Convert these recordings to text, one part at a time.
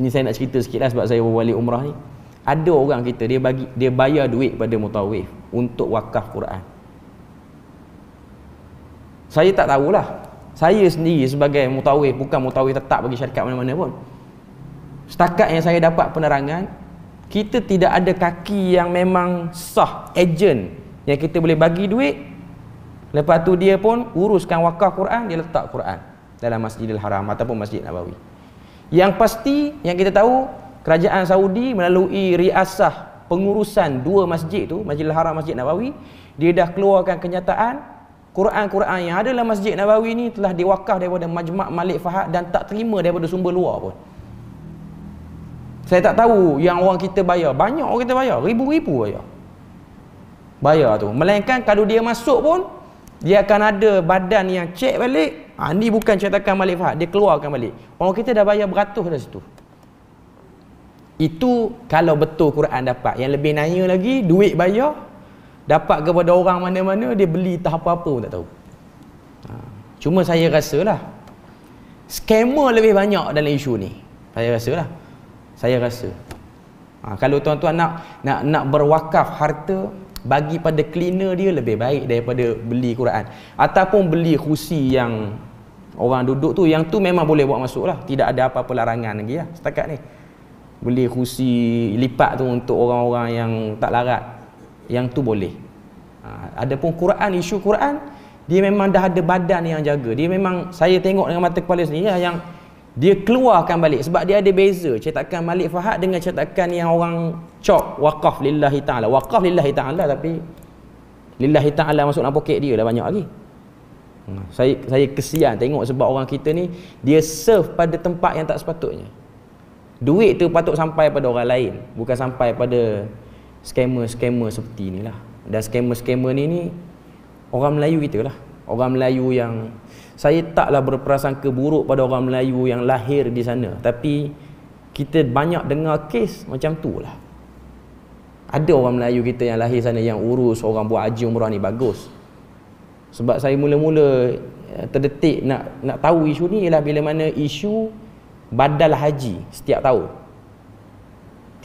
Ini saya nak cerita sikit lah sebab saya wali umrah ni. Ada orang kita, dia bagi dia bayar duit pada mutawif untuk wakaf Quran. Saya tak tahulah. Saya sendiri sebagai mutawif, bukan mutawif tetap bagi syarikat mana-mana pun. Setakat yang saya dapat penerangan, kita tidak ada kaki yang memang sah, agent yang kita boleh bagi duit. Lepas tu dia pun uruskan wakaf Quran, dia letak Quran dalam Masjidil Haram ataupun Masjid Nabawi. Yang pasti yang kita tahu kerajaan Saudi melalui riasah pengurusan dua masjid tu, Masjidil Haram Masjid Nabawi, dia dah keluarkan kenyataan Quran-Quran yang ada dalam Masjid Nabawi ni telah diwakaf daripada Majma' Malik Fahad dan tak terima daripada sumber luar pun. Saya tak tahu yang orang kita bayar. Banyak orang kita bayar. Ribu-ribu bayar. Bayar tu. Melainkan kalau dia masuk pun, dia akan ada badan yang cek balik Ha, ini bukan cetakan Malik Fahad. Dia keluarkan balik. Orang kita dah bayar beratus dah situ. Itu kalau betul Quran dapat. Yang lebih naya lagi, duit bayar. Dapat kepada orang mana-mana, dia beli tak apa-apa pun tak tahu. Ha, cuma saya rasalah. Skamer lebih banyak dalam isu ni. Saya rasalah. Saya rasa. Ha, kalau tuan-tuan nak nak nak berwakaf harta bagi pada cleaner dia lebih baik daripada beli Quran ataupun beli kursi yang orang duduk tu yang tu memang boleh buat masuk lah tidak ada apa-apa larangan lagi lah setakat ni beli kursi lipat tu untuk orang-orang yang tak larat yang tu boleh ha, ada pun Quran isu Quran dia memang dah ada badan yang jaga dia memang saya tengok dengan mata kepala sendiri lah yang dia keluarkan balik sebab dia ada beza cetakan Malik Fahad dengan cetakan yang orang cop waqaf lillahi ta'ala waqaf lillahi ta'ala tapi lillahi ta'ala masuk dalam poket dia dah banyak lagi hmm. saya saya kesian tengok sebab orang kita ni dia serve pada tempat yang tak sepatutnya duit tu patut sampai pada orang lain bukan sampai pada skamer-skamer seperti inilah dan skamer-skamer ni ni orang Melayu kita lah orang Melayu yang saya taklah berprasangka keburuk pada orang Melayu yang lahir di sana tapi kita banyak dengar kes macam tu lah ada orang Melayu kita yang lahir sana yang urus orang buat haji umrah ni bagus sebab saya mula-mula eh, terdetik nak nak tahu isu ni ialah bila mana isu badal haji setiap tahun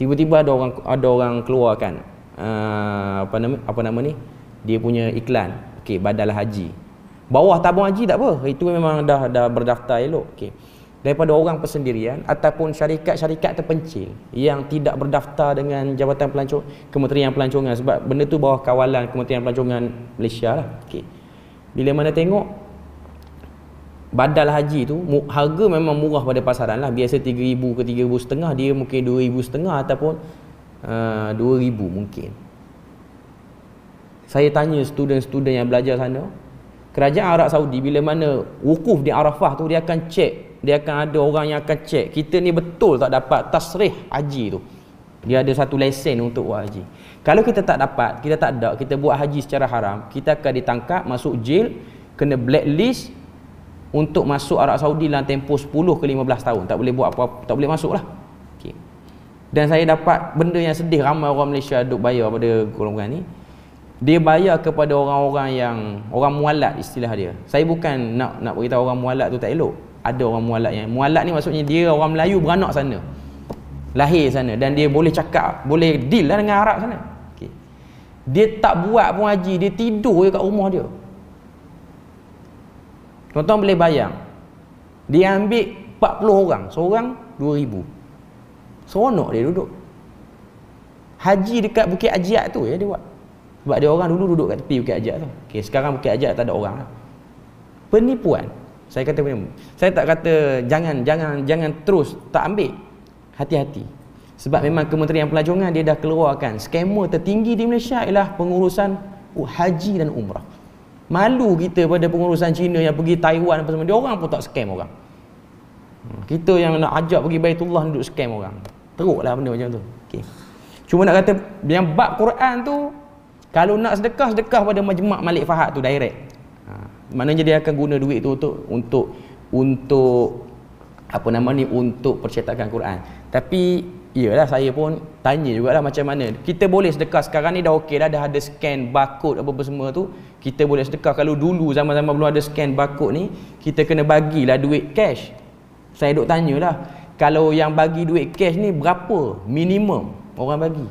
tiba-tiba ada orang ada orang keluarkan uh, apa nama apa nama ni dia punya iklan okey badal haji bawah tabung haji tak apa itu memang dah dah berdaftar elok okey daripada orang persendirian ataupun syarikat-syarikat terpencil yang tidak berdaftar dengan jabatan pelancong kementerian pelancongan sebab benda tu bawah kawalan kementerian pelancongan Malaysia lah okey bila mana tengok badal haji tu harga memang murah pada pasaran lah biasa 3000 ke 3000 setengah dia mungkin 2000 setengah ataupun uh, 2000 mungkin saya tanya student-student yang belajar sana kerajaan Arab Saudi bila mana wukuf di Arafah tu dia akan cek dia akan ada orang yang akan cek kita ni betul tak dapat tasrih haji tu dia ada satu lesen untuk buat haji kalau kita tak dapat kita tak ada kita buat haji secara haram kita akan ditangkap masuk jail kena blacklist untuk masuk Arab Saudi dalam tempoh 10 ke 15 tahun tak boleh buat apa-apa tak boleh masuk lah okay. dan saya dapat benda yang sedih ramai orang Malaysia duk bayar pada golongan ni dia bayar kepada orang-orang yang orang mualat istilah dia. Saya bukan nak nak berita orang mualat tu tak elok. Ada orang mualat yang mualat ni maksudnya dia orang Melayu beranak sana. Lahir sana dan dia boleh cakap, boleh deal lah dengan Arab sana. Okay. Dia tak buat pun haji, dia tidur je kat rumah dia. Tuan-tuan boleh bayang. Dia ambil 40 orang, seorang 2000. Seronok dia duduk. Haji dekat Bukit Ajiat tu ya dia buat. Sebab dia orang dulu duduk kat tepi Bukit Ajak tu. Okay, sekarang Bukit Ajak tak ada orang lah. Penipuan. Saya kata penipuan. Saya tak kata jangan, jangan, jangan terus tak ambil. Hati-hati. Sebab memang Kementerian Pelajongan dia dah keluarkan skema tertinggi di Malaysia ialah pengurusan haji dan umrah. Malu kita pada pengurusan Cina yang pergi Taiwan apa semua. Dia orang pun tak scam orang. Hmm, kita yang nak ajak pergi Baitullah duduk scam orang. Teruklah benda macam tu. Okay. Cuma nak kata yang bab Quran tu kalau nak sedekah sedekah pada majmak Malik Fahad tu direct ha, maknanya dia akan guna duit tu untuk untuk untuk apa nama ni untuk percetakan Quran tapi iyalah saya pun tanya jugalah macam mana kita boleh sedekah sekarang ni dah okey dah dah ada scan barcode apa-apa semua tu kita boleh sedekah kalau dulu zaman-zaman belum ada scan barcode ni kita kena bagilah duit cash saya duk tanyalah kalau yang bagi duit cash ni berapa minimum orang bagi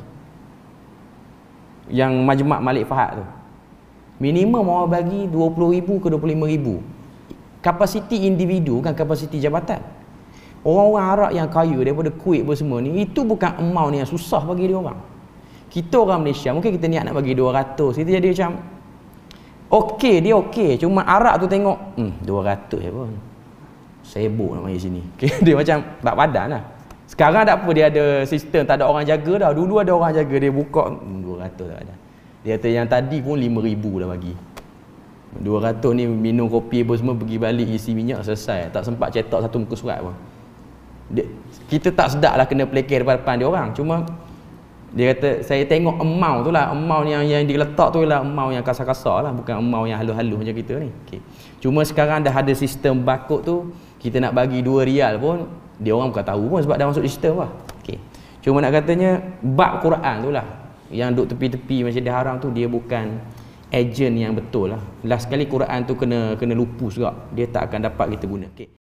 yang majmuk Malik Fahad tu minimum orang bagi ribu ke ribu. kapasiti individu kan kapasiti jabatan orang-orang Arab yang kaya daripada Kuwait pun semua ni itu bukan amount yang susah bagi dia orang kita orang Malaysia mungkin kita niat nak bagi 200 itu jadi macam okey dia okey cuma Arab tu tengok hmm 200 je pun sibuk nak mari sini okay, dia macam tak padan lah sekarang tak apa dia ada sistem tak ada orang jaga dah dulu ada orang jaga dia buka 200 tak ada. Dia kata yang tadi pun 5000 dah bagi. 200 ni minum kopi pun semua pergi balik isi minyak selesai. Tak sempat cetak satu muka surat pun. Dia, kita tak lah kena pelekeh depan-depan dia orang. Cuma dia kata saya tengok emau tu lah emau yang yang dia letak tu lah emau yang kasar-kasar lah bukan emau yang halus-halus macam kita ni okay. cuma sekarang dah ada sistem bakut tu kita nak bagi 2 rial pun dia orang bukan tahu pun sebab dah masuk sistem lah okay. cuma nak katanya bab Quran tu lah yang duduk tepi-tepi macam dia haram tu dia bukan agent yang betul lah last kali Quran tu kena kena lupus juga dia tak akan dapat kita guna okay.